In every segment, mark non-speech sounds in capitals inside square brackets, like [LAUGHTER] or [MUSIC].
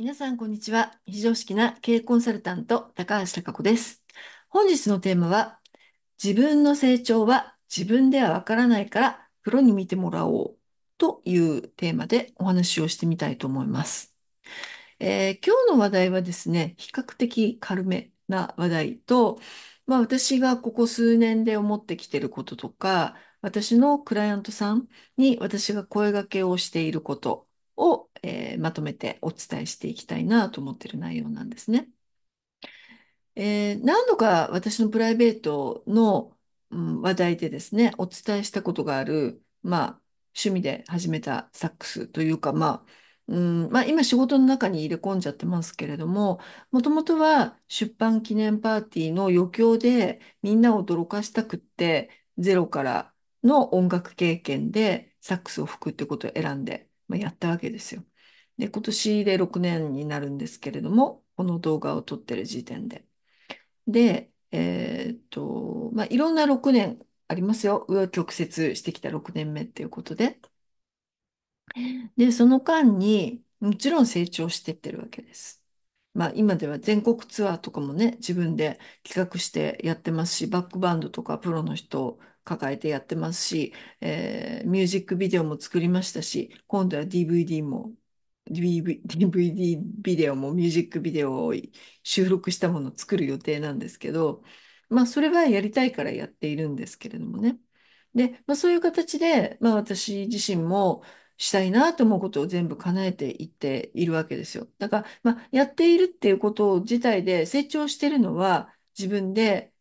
皆さん、こんにちは。非常識な経営コンサルタント、高橋貴子です。本日のテーマは、自分の成長は自分ではわからないからプロに見てもらおうというテーマでお話をしてみたいと思います。えー、今日の話題はですね、比較的軽めな話題と、まあ私がここ数年で思ってきてることとか、私のクライアントさんに私が声掛けをしていること、を、えー、まとめてお伝えしていきたいなと思っている内容なんですね。えー、何度か私のプライベートの、うん、話題でですね、お伝えしたことがある、まあ、趣味で始めたサックスというか、まあ、うんまあ、今仕事の中に入れ込んじゃってますけれども、もともとは出版記念パーティーの余興でみんなを驚かしたくって、ゼロからの音楽経験でサックスを吹くってことを選んでまあ、やったわけですよ。で、今年で6年になるんですけれども、この動画を撮ってる時点で。で、えー、っと、まあ、いろんな6年ありますよ。上を曲折してきた6年目っていうことで。で、その間に、もちろん成長してってるわけです。まあ、今では全国ツアーとかもね、自分で企画してやってますし、バックバンドとかプロの人抱えてやってますし、えー、ミュージックビデオも作りましたし、今度は DVD も、DV、DVD ビデオもミュージックビデオを収録したものを作る予定なんですけど、まあ、それはやりたいからやっているんですけれどもね。で、まあ、そういう形で、まあ、私自身もしたいなと思うことを全部叶えていっているわけですよ。だから、まあ、やっているっていうこと自体で成長してるのは自分で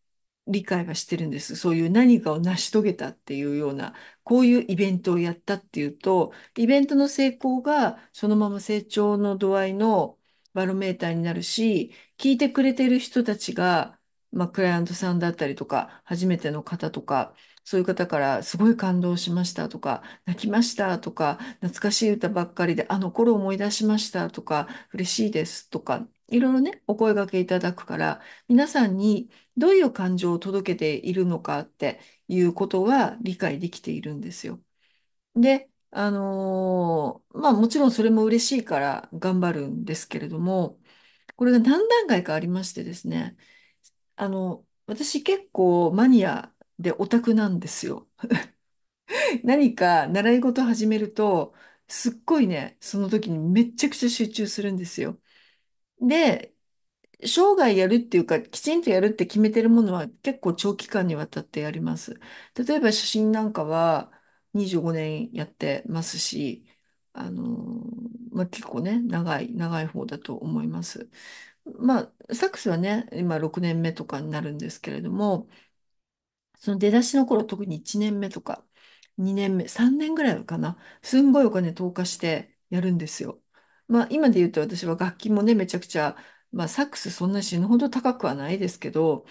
理解はしてるんです。そういう何かを成し遂げたっていうような、こういうイベントをやったっていうと、イベントの成功がそのまま成長の度合いのバロメーターになるし、聞いてくれてる人たちが、まあ、クライアントさんだったりとか、初めての方とか、そういう方からすごい感動しましたとか、泣きましたとか、懐かしい歌ばっかりで、あの頃思い出しましたとか、嬉しいですとか、いろいろね、お声掛けいただくから、皆さんにどういう感情を届けているのかっていうことは理解できているんですよ。で、あのーまあもちろんそれも嬉しいから頑張るんですけれども、これが何段階かありましてですね、あの、私結構マニアでオタクなんですよ。[LAUGHS] 何か習い事始めると、すっごいね、その時にめっちゃくちゃ集中するんですよ。で、生涯やるっていうか、きちんとやるって決めてるものは結構長期間にわたってやります。例えば写真なんかは25年やってますし、あの、まあ、結構ね、長い、長い方だと思います。まあ、サックスはね、今6年目とかになるんですけれども、その出だしの頃、特に1年目とか、2年目、3年ぐらいかな、すんごいお金投下してやるんですよ。まあ、今で言うと私は楽器もね、めちゃくちゃ、まあ、サックスそんな死ぬほど高くはないですけど、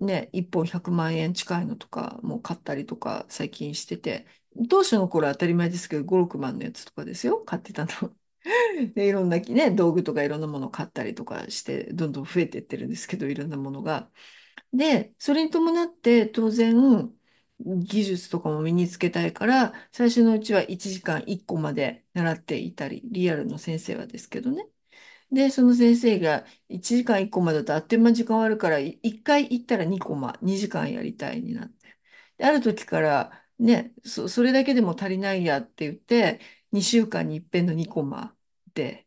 ね、1本100万円近いのとかもう買ったりとか最近してて、当初の頃は当たり前ですけど、5、6万のやつとかですよ、買ってたの。[LAUGHS] で、いろんな、ね、道具とかいろんなものを買ったりとかして、どんどん増えていってるんですけど、いろんなものが。で、それに伴って当然、技術とかも身につけたいから、最初のうちは1時間1個まで習っていたり、リアルの先生はですけどね。で、その先生が1時間1コマだとあっという間に時間あるから、1回行ったら2コマ、2時間やりたいになって。で、ある時からね、そ、それだけでも足りないやって言って、2週間に一遍の2コマで、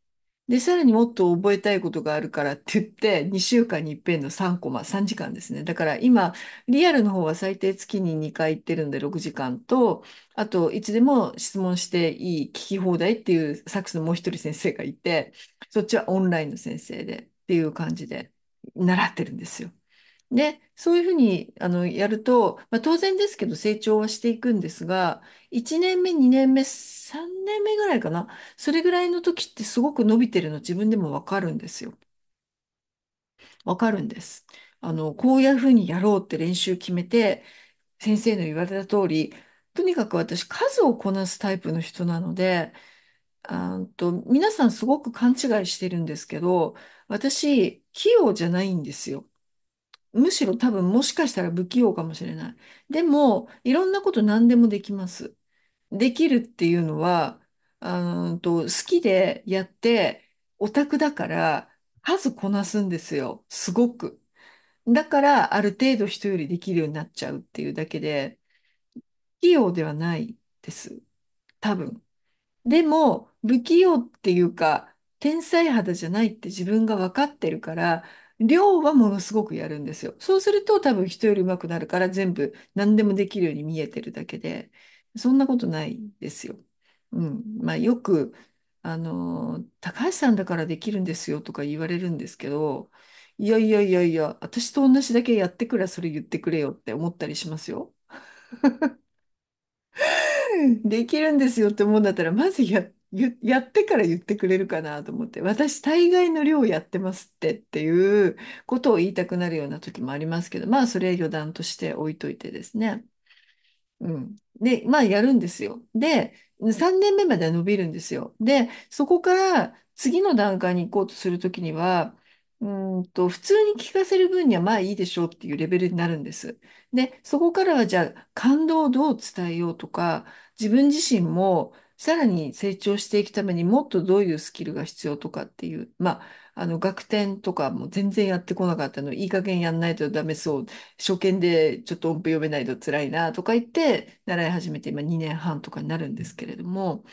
で、さらにもっと覚えたいことがあるからって言って、2 [LAUGHS] 週間に一遍の3コマ、3時間ですね。だから今、リアルの方は最低月に2回行ってるんで6時間と、あと、いつでも質問していい、聞き放題っていうサックスのもう一人先生がいて、そっちはオンラインの先生でっていう感じで習ってるんですよ。で、そういうふうにあのやると、まあ、当然ですけど成長はしていくんですが、1年目、2年目、3年目ぐらいかな、それぐらいの時ってすごく伸びてるの自分でもわかるんですよ。わかるんです。あの、こういうふうにやろうって練習決めて、先生の言われた通り、とにかく私数をこなすタイプの人なので、あーと、皆さんすごく勘違いしてるんですけど、私、器用じゃないんですよ。むしろ多分もしかしたら不器用かもしれない。でも、いろんなこと何でもできます。できるっていうのは、あーと、好きでやって、オタクだから数こなすんですよ。すごく。だから、ある程度人よりできるようになっちゃうっていうだけで、器用ではないです。多分。でも、不器用っていうか、天才肌じゃないって自分が分かってるから、量はものすごくやるんですよ。そうすると多分人より上手くなるから全部何でもできるように見えてるだけで、そんなことないですよ。うん。まあよく、あの、高橋さんだからできるんですよとか言われるんですけど、いやいやいやいや、私と同じだけやってくらそれ言ってくれよって思ったりしますよ。[LAUGHS] できるんですよって思うんだったら、まずやっやってから言ってくれるかなと思って、私、大概の量やってますってっていうことを言いたくなるような時もありますけど、まあ、それは余談として置いといてですね。うん。で、まあ、やるんですよ。で、3年目までは伸びるんですよ。で、そこから次の段階に行こうとするときには、うんと、普通に聞かせる分にはまあいいでしょうっていうレベルになるんです。で、そこからはじゃあ感動をどう伝えようとか、自分自身もさらに成長していくためにもっとどういうスキルが必要とかっていう、まあ、あの、学点とかも全然やってこなかったの、いい加減やんないとダメそう、初見でちょっと音符読めないと辛いなとか言って、習い始めて今2年半とかになるんですけれども、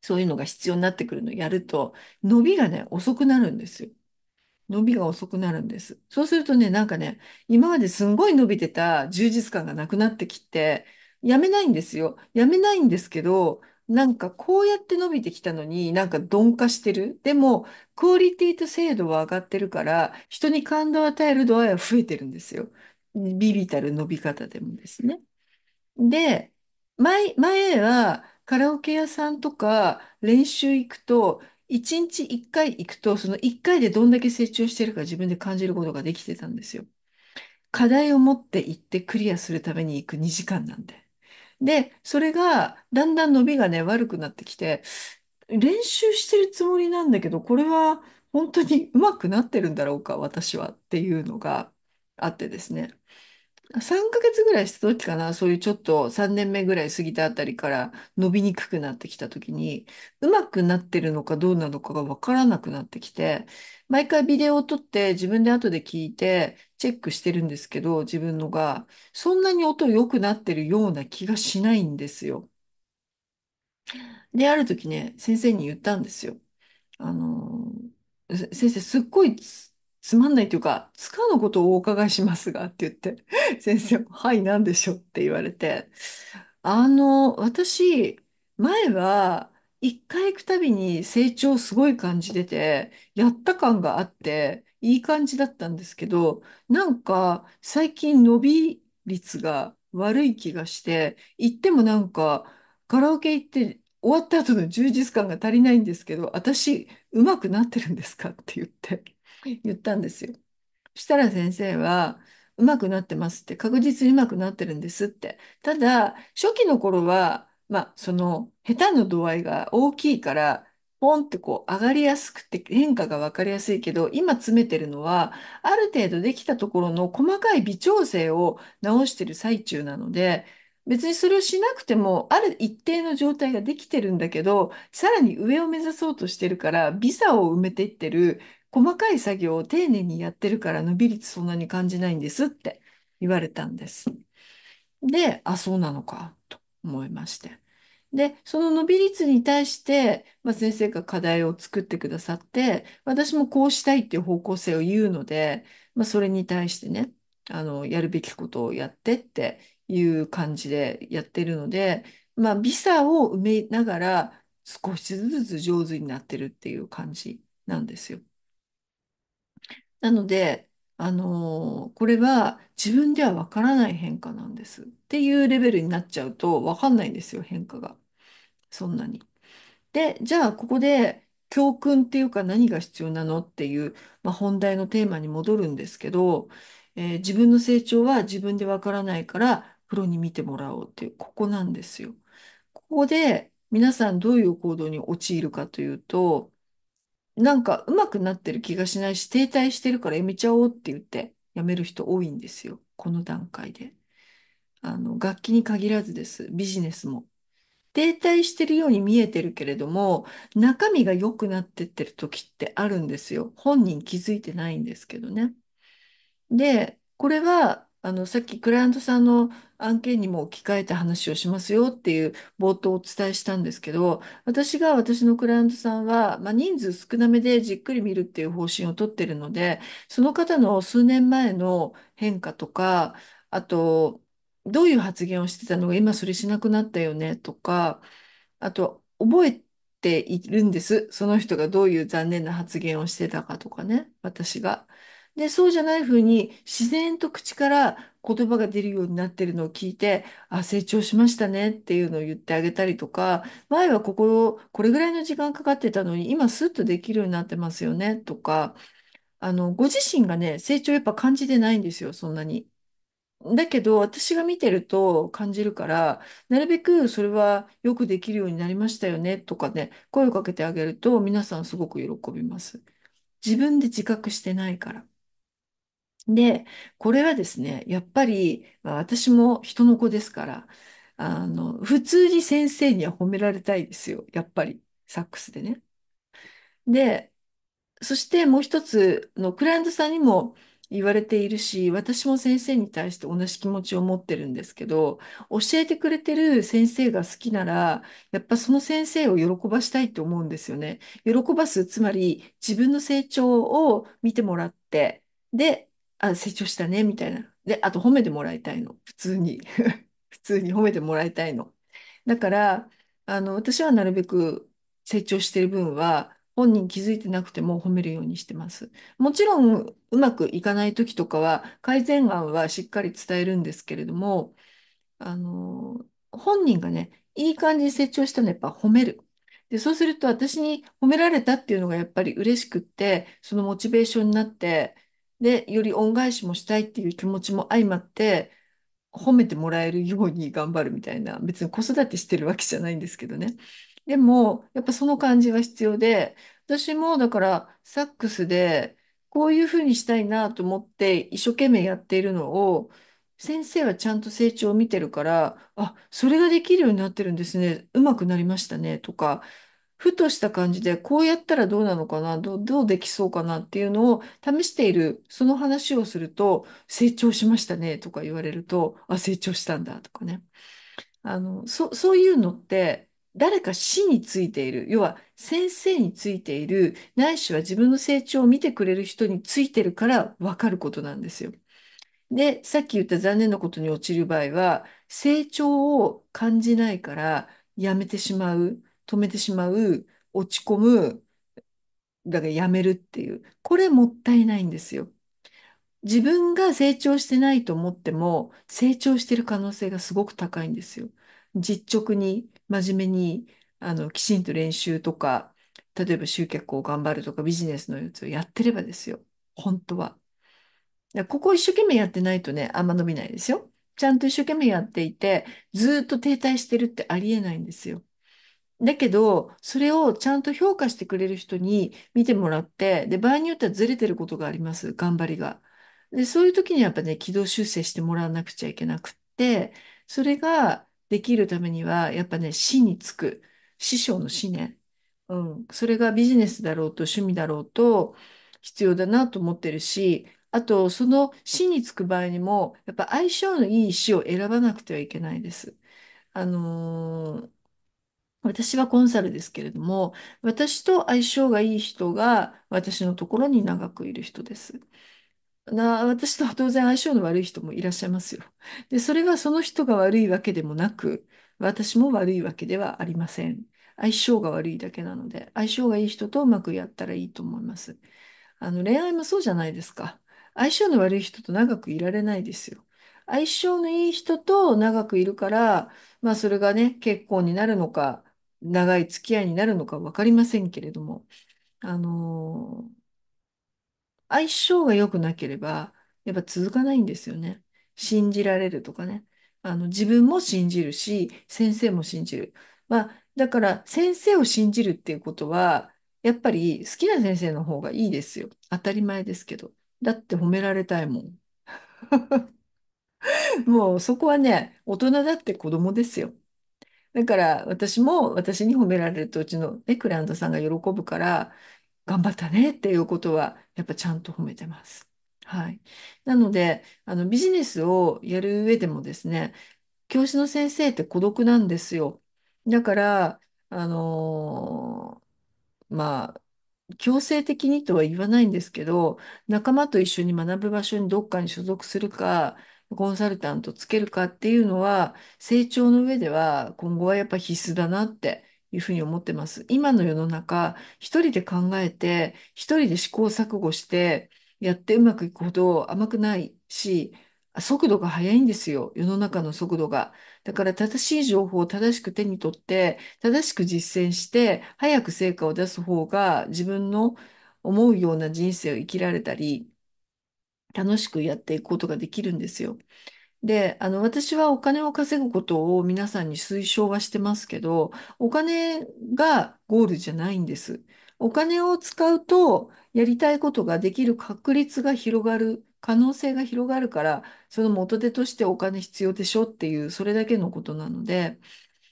そういうのが必要になってくるのをやると、伸びがね、遅くなるんですよ。伸びが遅くなるんです。そうするとね、なんかね、今まですんごい伸びてた充実感がなくなってきて、やめないんですよ。やめないんですけど、なんかこうやって伸びてきたのになんか鈍化してる。でも、クオリティと精度は上がってるから、人に感動を与える度合いは増えてるんですよ。ビビたる伸び方でもですね。で、前、前はカラオケ屋さんとか練習行くと、1日1回行くと、その1回でどんだけ成長してるか自分で感じることができてたんですよ。課題を持って行ってクリアするために行く2時間なんで。で、それが、だんだん伸びがね、悪くなってきて、練習してるつもりなんだけど、これは本当にうまくなってるんだろうか、私はっていうのがあってですね。3ヶ月ぐらいした時かな、そういうちょっと3年目ぐらい過ぎたあたりから伸びにくくなってきた時に、うまくなってるのかどうなのかがわからなくなってきて、毎回ビデオを撮って自分で後で聞いて、チェックしてるんですけど、自分のが、そんなに音良くなってるような気がしないんですよ。で、ある時ね、先生に言ったんですよ。あの、先生、すっごいつ、つまんないというか、つかのことをお伺いしますが、って言って、[LAUGHS] 先生、はい、なんでしょうって言われて、あの、私、前は、一回行くたびに成長すごい感じてて、やった感があって、いい感じだったんですけど、なんか最近伸び率が悪い気がして、行ってもなんかカラオケ行って終わった後の充実感が足りないんですけど、私上手くなってるんですかって言って、言ったんですよ。そしたら先生は、上手くなってますって、確実に上手くなってるんですって。ただ、初期の頃は、まあ、その、下手の度合いが大きいから、ポンってこう上がりやすくて変化が分かりやすいけど、今詰めてるのは、ある程度できたところの細かい微調整を直してる最中なので、別にそれをしなくても、ある一定の状態ができてるんだけど、さらに上を目指そうとしてるから、微差を埋めていってる細かい作業を丁寧にやってるから伸び率そんなに感じないんですって言われたんです。で、あ、そうなのかと思いまして。で、その伸び率に対して、まあ、先生が課題を作ってくださって、私もこうしたいっていう方向性を言うので、まあ、それに対してね、あの、やるべきことをやってっていう感じでやってるので、まあ、微差を埋めながら少しずつ上手になってるっていう感じなんですよ。なので、あのこれは自分ではわからない変化なんですっていうレベルになっちゃうとわかんないんですよ、変化が。そんなに。で、じゃあここで教訓っていうか何が必要なのっていう、まあ、本題のテーマに戻るんですけど、えー自分の成長は自分でわからないからプロに見てもらおうっていう、ここなんですよ。ここで皆さんどういう行動に陥るかというと、なんかうまくなってる気がしないし、停滞してるからやめちゃおうって言ってやめる人多いんですよ。この段階で。あの、楽器に限らずです。ビジネスも。停滞してるように見えてるけれども、中身が良くなってってる時ってあるんですよ。本人気づいてないんですけどね。で、これは、あの、さっきクライアントさんの案件にも置き換えて話をしますよっていう冒頭をお伝えしたんですけど、私が私のクライアントさんは、まあ、人数少なめでじっくり見るっていう方針をとってるので、その方の数年前の変化とか、あと、どういう発言をしてたのが今それしなくなったよねとか、あと覚えているんです。その人がどういう残念な発言をしてたかとかね、私が。で、そうじゃないふうに自然と口から言葉が出るようになってるのを聞いて、あ、成長しましたねっていうのを言ってあげたりとか、前はここ、これぐらいの時間かかってたのに、今スッとできるようになってますよねとか、あの、ご自身がね、成長やっぱ感じてないんですよ、そんなに。だけど、私が見てると感じるから、なるべくそれはよくできるようになりましたよねとかね、声をかけてあげると皆さんすごく喜びます。自分で自覚してないから。で、これはですね、やっぱり、私も人の子ですから、あの、普通に先生には褒められたいですよ。やっぱり、サックスでね。で、そしてもう一つのクライアントさんにも言われているし、私も先生に対して同じ気持ちを持ってるんですけど、教えてくれてる先生が好きなら、やっぱその先生を喜ばしたいと思うんですよね。喜ばす、つまり自分の成長を見てもらって、で、あ、成長したね、みたいな。で、あと褒めてもらいたいの。普通に [LAUGHS] 普通に褒めてもらいたいの。だから、あの、私はなるべく成長してる分は、本人気づいてなくても褒めるようにしてます。もちろん、うまくいかない時とかは、改善案はしっかり伝えるんですけれども、あの、本人がね、いい感じに成長したのはやっぱ褒める。で、そうすると私に褒められたっていうのがやっぱり嬉しくって、そのモチベーションになって、で、より恩返しもしたいっていう気持ちも相まって、褒めてもらえるように頑張るみたいな、別に子育てしてるわけじゃないんですけどね。でも、やっぱその感じは必要で、私もだからサックスでこういうふうにしたいなと思って一生懸命やっているのを、先生はちゃんと成長を見てるから、あ、それができるようになってるんですね。うまくなりましたね。とか、ふとした感じでこうやったらどうなのかな、どう、どうできそうかなっていうのを試している、その話をすると、成長しましたね。とか言われると、あ、成長したんだ。とかね。あの、そ、そういうのって、誰か死についている、要は先生についている、ないしは自分の成長を見てくれる人についてるから分かることなんですよ。で、さっき言った残念なことに落ちる場合は、成長を感じないからやめてしまう、止めてしまう、落ち込む、だからやめるっていう、これもったいないんですよ。自分が成長してないと思っても、成長してる可能性がすごく高いんですよ。実直に真面目にあのきちんと練習とか例えば集客を頑張るとかビジネスのやつをやってればですよ本当は。ここを一生懸命やってないとねあんま伸びないですよ。ちゃんと一生懸命やっていてずっと停滞してるってありえないんですよ。だけど、それをちゃんと評価してくれる人に見てもらって、で、場合によってはずれてることがあります、頑張りが。で、そういう時にやっぱね、軌道修正してもらわなくちゃいけなくって、それができるためには、やっぱね、師につく。師匠の師ね。うん。それがビジネスだろうと趣味だろうと必要だなと思ってるし、あと、その師につく場合にも、やっぱ相性のいい師を選ばなくてはいけないです。あのー私はコンサルですけれども、私と相性がいい人が私のところに長くいる人です。な、私とは当然相性の悪い人もいらっしゃいますよ。で、それはその人が悪いわけでもなく、私も悪いわけではありません。相性が悪いだけなので、相性がいい人とうまくやったらいいと思います。あの、恋愛もそうじゃないですか。相性の悪い人と長くいられないですよ。相性のいい人と長くいるから、まあそれがね、結婚になるのか、長い付き合いになるのか分かりませんけれども、あのー相性が良くなければ、やっぱ続かないんですよね。信じられるとかね。あの、自分も信じるし、先生も信じる。まあ、だから先生を信じるっていうことは、やっぱり好きな先生の方がいいですよ。当たり前ですけど。だって褒められたいもん。[LAUGHS] もうそこはね、大人だって子供ですよ。だから私も私に褒められるとうちの、エクライアントさんが喜ぶから、頑張ったねっていうことは、やっぱちゃんと褒めてます。はい。なので、あの、ビジネスをやる上でもですね、教師の先生って孤独なんですよ。だから、あのーまあ、強制的にとは言わないんですけど、仲間と一緒に学ぶ場所にどっかに所属するか、コンサルタントつけるかっていうのは、成長の上では今後はやっぱ必須だなっていうふうに思ってます。今の世の中、一人で考えて、一人で試行錯誤して、やってうまくいくほど甘くないし、速度が速いんですよ。世の中の速度が。だから正しい情報を正しく手に取って、正しく実践して、早く成果を出す方が自分の思うような人生を生きられたり、楽しくやっていくことができるんですよ。で、あの、私はお金を稼ぐことを皆さんに推奨はしてますけど、お金がゴールじゃないんです。お金を使うと、やりたいことができる確率が広がる、可能性が広がるから、その元手としてお金必要でしょっていう、それだけのことなので、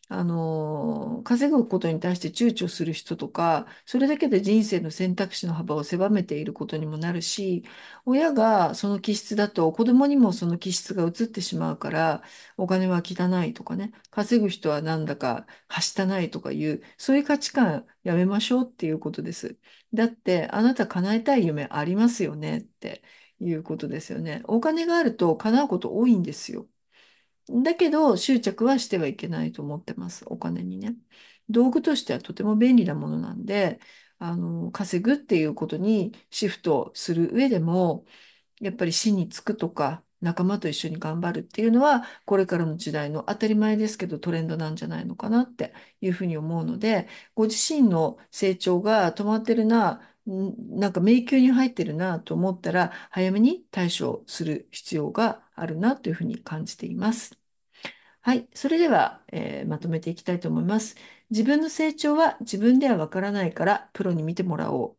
あの、稼ぐことに対して躊躇する人とか、それだけで人生の選択肢の幅を狭めていることにもなるし、親がその気質だと子供にもその気質が移ってしまうから、お金は汚いとかね、稼ぐ人はなんだかはしたないとかいう、そういう価値観やめましょうっていうことです。だって、あなた叶えたい夢ありますよねっていうことですよね。お金があると叶うこと多いんですよ。だけど、執着はしてはいけないと思ってます。お金にね。道具としてはとても便利なものなんで、あの、稼ぐっていうことにシフトする上でも、やっぱり死につくとか、仲間と一緒に頑張るっていうのは、これからの時代の当たり前ですけどトレンドなんじゃないのかなっていうふうに思うので、ご自身の成長が止まってるな、なんか迷宮に入ってるなと思ったら、早めに対処する必要があるなというふうに感じています。はい。それでは、えー、まとめていきたいと思います。自分の成長は自分ではわからないからプロに見てもらおう。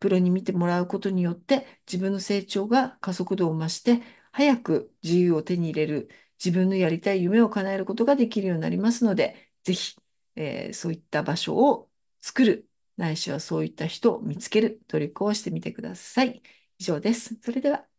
プロに見てもらうことによって自分の成長が加速度を増して早く自由を手に入れる自分のやりたい夢を叶えることができるようになりますので、ぜひ、えー、そういった場所を作る来週はそういった人を見つける努力をしてみてください。以上です。それでは。